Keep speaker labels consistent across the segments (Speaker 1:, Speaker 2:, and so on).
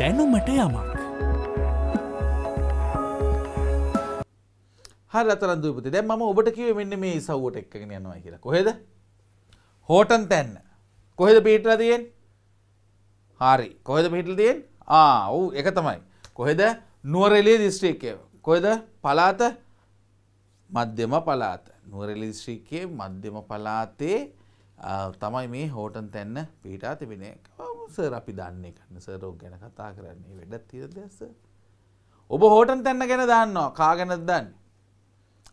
Speaker 1: දැනුමට යමක්. හරතරන්දු පුති දැන් මම ඔබට කිව්වේ මෙන්න මේ ඉසව්වට එක්කගෙන යනවා කියලා. කොහෙද? හෝටන් තැන්න. කොහෙද පිහිටලා තියෙන්නේ? හරි. කොහෙද පිහිටලා තියෙන්නේ? ආ, ඔව් ඒක තමයි. කොහෙද? නුවරඑළිය දිස්ත්‍රික්කය. කොහෙද? පළාත මධ්‍යම පළාත. නුවරඑළිය දිස්ත්‍රික්කයේ මධ්‍යම පළාතේ තමයි මේ හෝටන් තැන්න පිහිටා තිබෙන එක. සර් අපි දන්නේ කරන්න සරෝග ගැන කතා කරන්නේ වැඩත් තිර දෙස. ඔබ හෝටන් තැන්න ගැන දන්නවා කාගැනත් දන්න.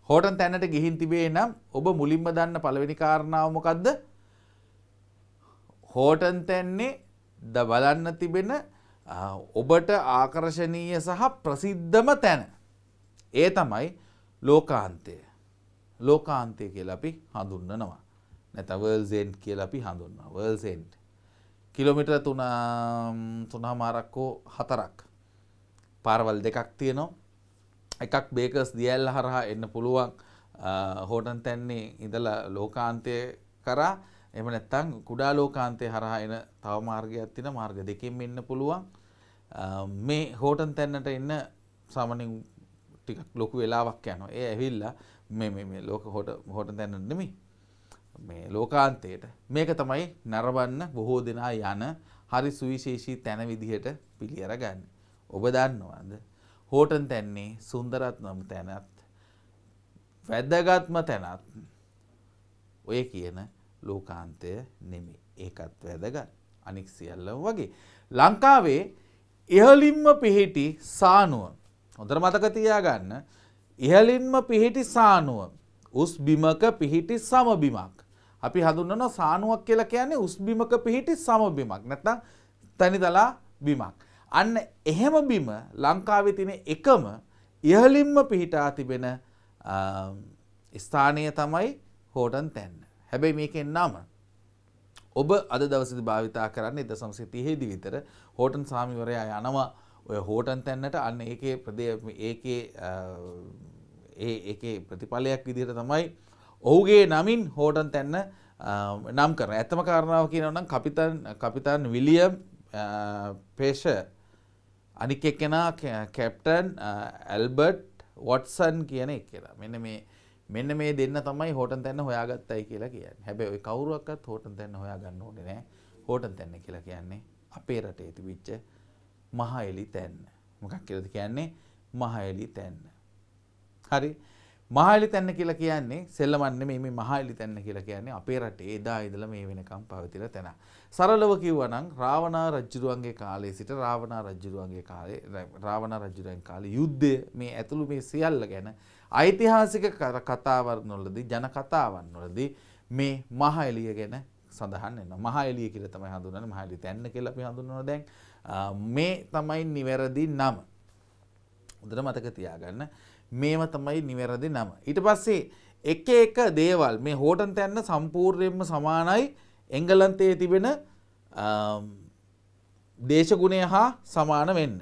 Speaker 1: හෝටන් තැනට ගිහින් තිබේ නම් ඔබ මුලින්ම දන්න පළවෙනි කාරණාවමොකක්ද හෝටන් තැන්නේ ද බලන්න තිබෙන ඔබට ආකර්ශණීය සහ ප්‍රසිද්ධම තැන. ඒ තමයි ලෝකාන්තය. ලෝකාන්තය කියල අපි හඳුන්නනවා. නැතවර්සෙන්ට් කියල අපි හඳුන්න වර්සෙන්ට්. කිලෝමිට තුනා මාරක්කෝ හතරක් පාරවල් දෙකක් තියෙනවා එකක් බේකස් දියල්ල හරහා එන්න පුළුවන් හෝටන් තැන්නේ ඉඳල ලෝකාන්තය කරා එම නැත්තං කුඩා ලෝකාන්තය හරහා එන තව මාර්ගයක් තින මාර්ග දෙකින් එන්න පුළුවන් මේ හෝටන් තැන්නට එන්න සාමනින් ටිකක් ලොකු වෙලාවක් යනවා ඒ ඇවිල්ලා මේ ලෝක හොට හෝට තැන්නට නෙමේ මේ ලෝකාන්තයට මේක තමයි නරඹන්න බොහෝ දෙනා යන හරි සුවිශේෂී තැන විදිහට පිළියර ගන්න. ඔබ දන්නවද? හෝටන් තැන්නේ සුන්දරත්ම තැනත් වැදගත්ම තැනත් ඔය කියන ලෝකාන්තය නෙමෙයි. ඒකත් වැදගත්. අනික් සියල්ලම වගේ. ලංකාවේ ඉහළින්ම පිහිටි සානුව. හොඳට මතක තියාගන්න. ඉහළින්ම පිහිටි සානුව. උස් බිමක පිහිටි සමබිමක්. අපි හඳුන්වනවා සානුවක් කියලා කියන්නේ උස් බිමක පිහිටි සම බිමක් නැත්නම් තනිදලා බිමක්. අන්න එහෙම බිම ලංකාවේ තියෙන එකම ඉහළින්ම පිහිටා තිබෙන ස්ථානය තමයි හෝටන් තැන්න. හැබැයි මේකෙන් නම ඔබ අද දවසේදී භාවිතා කරන්නේ 1930 දී විතර හෝටන් සාමිවරයා යනවා ඔය හෝටන් තැන්නට අන්න ඒකේ ප්‍රදේ ඒකේ ඒ ඒකේ ප්‍රතිඵලයක් විදිහට තමයි ඔහුගේ නමින් හෝටන් තැන්න නම් කර ඇතම කාරණාව කියනවනම් කපිතන් කපිතන් විලියම් පේෂ අනික එක්කෙනා කැප්ටන් ඇල්බර්ට් වොට්සන් කියන එක් කියලා මෙන්න මේ මෙන්න මේ දෙන්න තමයි හෝටන් තැන්න හොයාගත්තයි කියලා කියන්න හැබැයි කවුරුවක්වත් හෝටන් තැන්න හොයා ගන්න ඕනේ නෑ හෝටන් තැන්න කියලා කියන්නේ අපේ රටේ තිබිච්ච මහ එලි තැන්න මොකක් කියලාද කියන්නේ මහ එලි තැන්න හරි මහලි තැන්න කියලා කියන්නේ සෙල්ලමන්න මේ මහලි තැන්න කියලා කියන්නේ අපේ රටේ එදා ඉදලා මේ වෙනකම් පවතින තැන. සරලව කිව්වනම් රාවණා රජුරුවන්ගේ කාලේ සිට රාවණා රජුරුවන්ගේ කාලේ රාවණා රජුරුවන් කාලේ යුද්ධය මේ ඇතුළු මේ සියල්ල ගැන ඓතිහාසික කතාවන්වලදී ජන කතාවන්වලදී මේ මහ එළිය ගැන සඳහන් වෙනවා. මහ එළිය කියලා තමයි හඳුන්වන්නේ. මහ එළිය තැන්න කියලා අපි හඳුන්වනවා දැන්. මේ තමයි නිවැරදි නම. හොඳට මතක තියාගන්න. මේම තමයි නිවැරදි නම. ඊට පස්සේ එක එක දේවල් මේ හෝටන් තැන්න සම්පූර්ණයෙන්ම සමානයි එංගලන්තයේ තිබෙන දේශගුණය හා සමාන වෙන්න.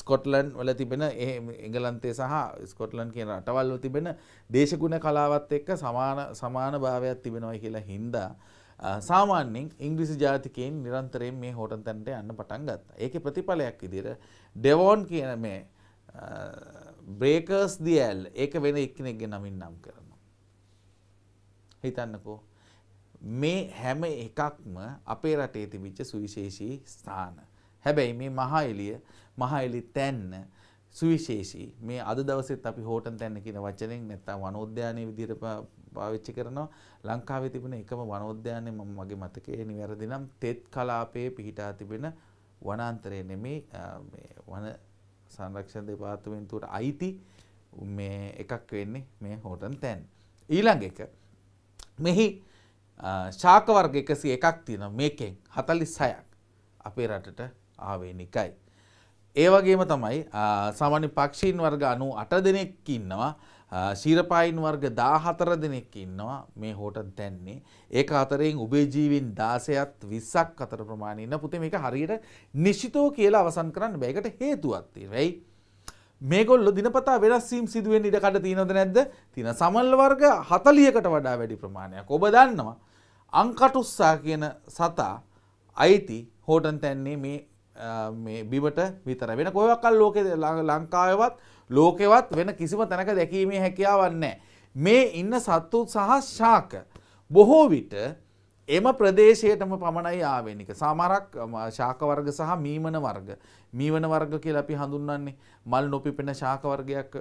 Speaker 1: ස්කොට්ලන් වල තිබෙන එංගලන්තේ සහ ස්කොට්ලන් කියන රටවල්ව තිබෙන දේශගුණ කලාවත් එක්ක සමාන සමාන භාවයක් තිබෙනවයි කියලා හින්දා සාමාන්‍යෙන් ඉංග්‍රිසි ජාතිකයෙන් නිරන්තරයෙන් මේ හෝටන් තැන්ට යන්න පටන් ගත්තා. ඒක ප්‍රතිඵලයක් විදිර ඩෙවෝන් කියන මේ බ්‍රේකර්ස් දියල් ඒක වෙන එක්කෙනෙක්ගේ නමින් නම් කරනවා. හිතන්නකෝ මේ හැම එකක්ම අපේ රටේ තිබිච්ච සුවිශේෂී ස්ථාන. හැබැයි මේ මහා එළිය මහා එළි තැන්න සුවිශේෂී මේ අද දවසෙත් අපි හෝටන් තැන්න කියන වචනෙන් නැත්තම් වනෝද්‍යානයේ විදිහට පාවිච්චි කරනවා ලංකාවේ තිබෙන එකම වනෝද්‍යානය මම මගේ මතකයේ නිවැරදි නම් තෙත් කලාපයේ පිහිටා තිබෙන වනාන්තරය නෙමේ මේ වන සංරක්ෂණ දෙපාර්තමේන්තුවට අයිති මේ එකක් වෙන්නේ මේ හෝටන් තැන්. ඊළඟ එක මෙහි ශාකවර්ග එකසි එකක් තියෙන මේකෙන් හතලිස් සයක් අපේ රටට ආවේනිකයි. ඒ වගේම තමයි සාමාන්‍ය පක්ෂීන් වර්ග අනු අට දෙනෙක් ඉන්නවා ශීරපායින් වර්ග දාහතර දෙනෙක් ඉන්නවා මේ හෝට දැන්නේ ඒක අතරයෙන් උබේ ජීවින් දාසයත් විස්සක් අතර ප්‍රමාණ ඉන්න පුතේ මේක හරියට නිශ්චිතෝ කියලා අවසන් කරන්න බෑකට හේතුවක් තියෙයි. මේගොල්ලො දිනපතා වෙනස් වීම් සිදුවෙන් ඉඩ කඩ තියෙනවද නැද්ද? තියෙන සමල්ල වර්ග 40කට වඩා වැඩි ප්‍රමාණයක්. ඔබ දන්නවා අංකටුස්සා කියන සතා අයිති හෝටන් තැන්නේ මේ බිමට විතර වෙන කොයවක්කල් ලෝකෙ ලංකාවවත් ලෝකෙවත් වෙන කිසිම තැනක දැකීමේ හැකියාවන්නේ. මේ ඉන්න සත්තු සහ ශාක. බොහෝ විට එම ප්‍රදේශයටම පමණයි ආවෙනික සාමරක් ශාකවර්ග සහ මීමන වර්ග මීවන වර්ග කියලා අපි හඳුන්වන්නේ මල් නොපිපෙන ශාකවර්ගයක්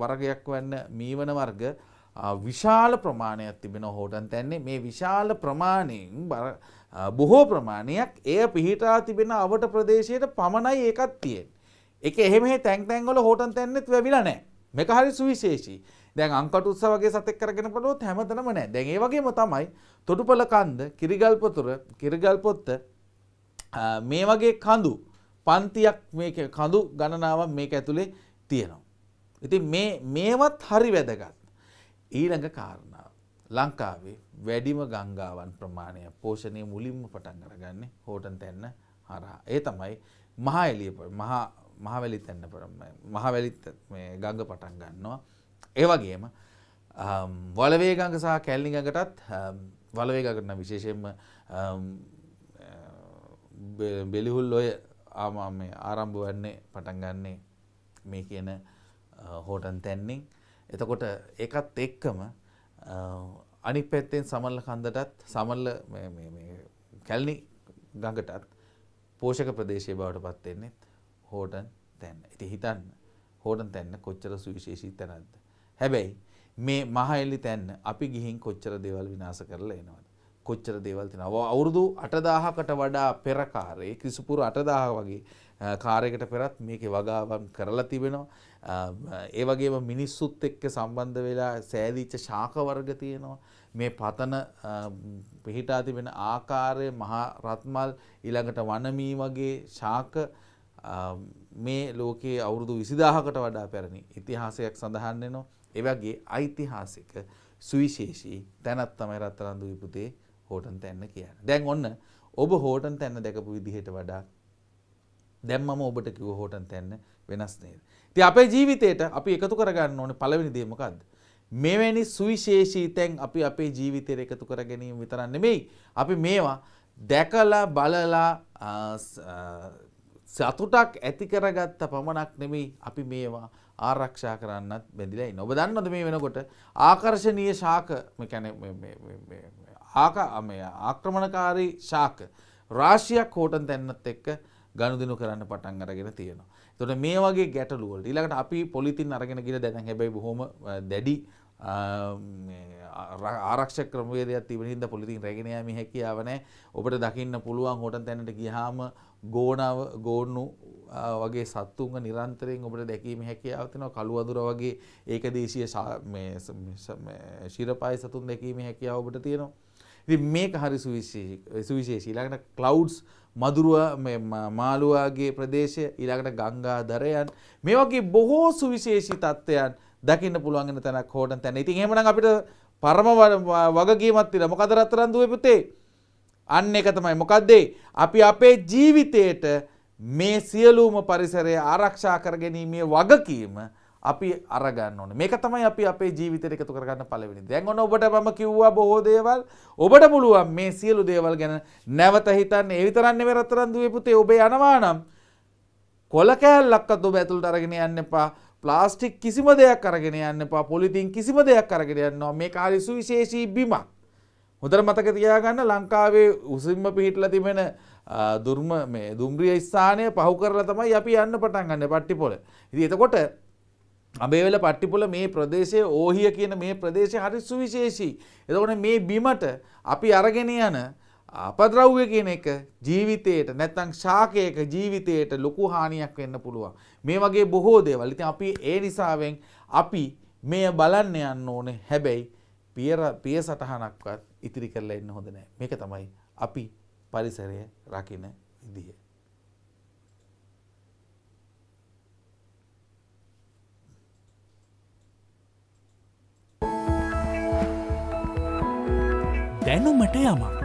Speaker 1: වරගයක් වන්න මීවන වර්ග විශාල ප්‍රමාණයක් තිබෙන හෝටන් තැන්නේ මේ විශාල ප්‍රමාණයෙන් බර බොහෝ ප්‍රමාණයක් එය පිහිටා තිබෙන අවට ප්‍රදේශයට පමණයි ඒකත් තියෙන්. එක එහෙම තැන් තැන්ගල හෝටන් තැන්නෙත් වැවිලා නෑ මෙක හරි සුවිශේෂී දැන් අංකට උත්ස වගේ සතෙක් කරගෙන පලොත් හැමතනම නෑ දැන් ඒ වගේම තමයි තොටුපල කන්ද කිරිගල්පොතුර කිරිගල්පොත්ත මේ වගේ කඳු පන්තියක් මේ කඳු ගණනාවක් මේක ඇතුළේ තියෙනවා. ඉතින් මේවත් හරි වැදගත්. ඊළඟ කාරණාව. ලංකාවේ වැඩිම ගංගාවන් ප්‍රමාණය පෝෂණය මුලින්ම පටන් අරගන්නේ හෝටන් තැන්න හරහා. ඒ තමයි මහා එළිය මහවැලි තැන්න මහවැලි ගඟ පටන් ගන්නවා. ඒ වගේම වලවේ ගඟ සහ කැල්ලි ගඟටත් වලවේ ගඟටන විශේෂයෙන්ම බෙලිහුල් ඔය ආරම්භ වන්නේ පටන් ගන්නේ මේ කියන හෝටන් තැන්නින් එතකොට ඒකත් එක්කම අනික් පැත්තෙන් සමල්ල කන්දටත් සමල්ල කැල්නි ගඟටත් පෝෂක ප්‍රදේශය බවට පත්වෙන්නේෙත් හෝටන් තැන්න. ඉති හිතන්න හෝටන් තැන්න කොච්චර සුවිශේෂී තැනක්ද. හැබැයි මේ මහඇල්ලි තැන්න අපි ගිහින් කොච්චර දෙවල් විනාස කරලා එනවද. කොච්චර දේවල් තියෙනවද අවුරුදු 8000කට වඩා පෙර කාර්යයේ කිසිපුරු 8000 වගේ කාර්යයකට පෙරත් මේකේ වගාවන් කරලා තිබෙනවා ඒ වගේම මිනිස්සුත් එක්ක සම්බන්ධ වෙලා සෑදීච්ච ශාක වර්ග තියෙනවා මේ පතන පිහිටා තිබෙන ආකාරය මහා රත්මල් ඊළඟට වනමී වගේ ශාක මේ ලෝකයේ අවුරුදු 20000කට වඩා පැරණි ඉතිහාසයක් සඳහන් වෙනවා ඒ වගේ ඓතිහාසික සුවිශේෂී තැනක් තමයි රත්තරන් දුවි පුතේ හෝටන් තැන්න කියන්න. දැන් ඔන්න ඔබ හෝටන් තැන්න දැකපු විදිහට වඩා දැම්මම ඔබට කිව හෝටන් තැන්න වෙනස් නේද. ති අපේ ජීවිතයට අපි එකතු කරගන්න ඕන පළවෙනි දේමකක්ද. මෙවැනි සුවිශේෂී තැන් අපි අපේ ජීවිතයට එකතු කර ගැනීම විතරන්න මෙයි. අපි මේවා දැකලා බලලා සතුටක් ඇති කරගත්ත පමණක් නෙමෙයි අපි මේවා ආරක්ෂා කරන්නත් බැඳිලයි. නොබ දන්නද මේ වෙනකොට ආකර්ශණීය ශාක ආක්‍රමණකාරී ශාක රාශියක් හෝටන් තැන්නත් එක්ක ගණුදිනු කරන්න පටන් අරගෙන තියෙනවා. තොට මේ වගේ ගැටලුවල් ඊළඟට අපි පොලිතින් අරගෙන ගිල දැන හැබැයි බොහොම දැඩි ආරක්ෂ ක්‍රමවේදයක් තිබෙන හින්දා පොලිතින් රැගෙන යාමේ හැකියාව නැහැ. ඔබට දකින්න පුළුවන් හොටන් තැනට ගියාම ගෝනව ගෝන්නු වගේ සත්තුන්ග නිරන්තරයෙන් ඔබට දැකීම හැකියාව තියෙනවා කළු අඳුර වගේ ඒකදේශීය මේ ශිරපයි සතුන් දැකීම හැකියාව ඔබට තියෙනවා. ඉතින් මේක හරි සුවිශේෂී සුවිශේෂී ඊළඟට ක්ලවුඩ්ස් මදුරුව මේ මාළුවාගේ ප්‍රදේශය ඊළඟට ගංගා දරයන් මේ වගේ බොහෝ සුවිශේෂී තත්ත්වයන් දකින්න පුළුවන්ගෙන තැනක් හෝටන් තැන ඉතින් එහෙමනම් අපිට පරම වගකීමක් තියෙනවා මොකද රත්තරන් දුවේ පුතේ අන්න එක තමයි මොකද්ද අපි අපේ ජීවිතේට මේ සියලුම පරිසරය ආරක්ෂා කරගැනීමේ වගකීම අපි අරගන්න ඕනේ. මේක තමයි අපි අපේ ජීවිතයට එකතු කරගන්න පළවෙනි. දැන් ඔන්න ඔබට මම කිව්වා බොහෝ දේවල්. ඔබට පුළුවන් මේ සියලු දේවල් ගැන නැවත හිතන්න. ඒ විතරක් නෙවෙයි රත්තරන් දුවේ පුතේ ඔබ යනවා නම් කොල කෑල්ලක්වත් ඔබ ඇතුළට අරගෙන යන්න එපා. ප්ලාස්ටික් කිසිම දෙයක් අරගෙන යන්න පා පොලිතින් කිසිම දෙයක් අරගෙන යන්නවා මේ කාලි සුවිශේෂී බිමක් හොදර මතක තියාගන්න ලංකාවේ උසින්ම පිහිටල තිබෙන දුර්ම මේ දුම්රිය ස්ථානය පහු කරලා තමයි අපි යන්න පටන් ගන්න පට්ටිපොල ඉති එතකොට අබේවෙල පට්ටිපුල මේ ප්‍රදේශය ඕහිය කියන මේ ප්‍රදේශය හරි සුවිශේෂී එතකොට මේ බිමට අපි අරගෙන යන අපද්‍රව්‍ය කියන එක ජීවිතයට නැත්නම් ශාකයක ජීවිතයට ලොකු හානියක් වෙන්න පුළුවන්. මේ වගේ බොහෝ දේවල්. ඉතින් අපි ඒ නිසාවෙන් අපි මෙය බලන්න යන්න ඕනේ. හැබැයි පියර පිය සටහනක්වත් ඉතිරි කරලා ඉන්න හොඳ නැහැ. මේක තමයි අපි පරිසරය රකින විදිහ. දැනුමට යමක්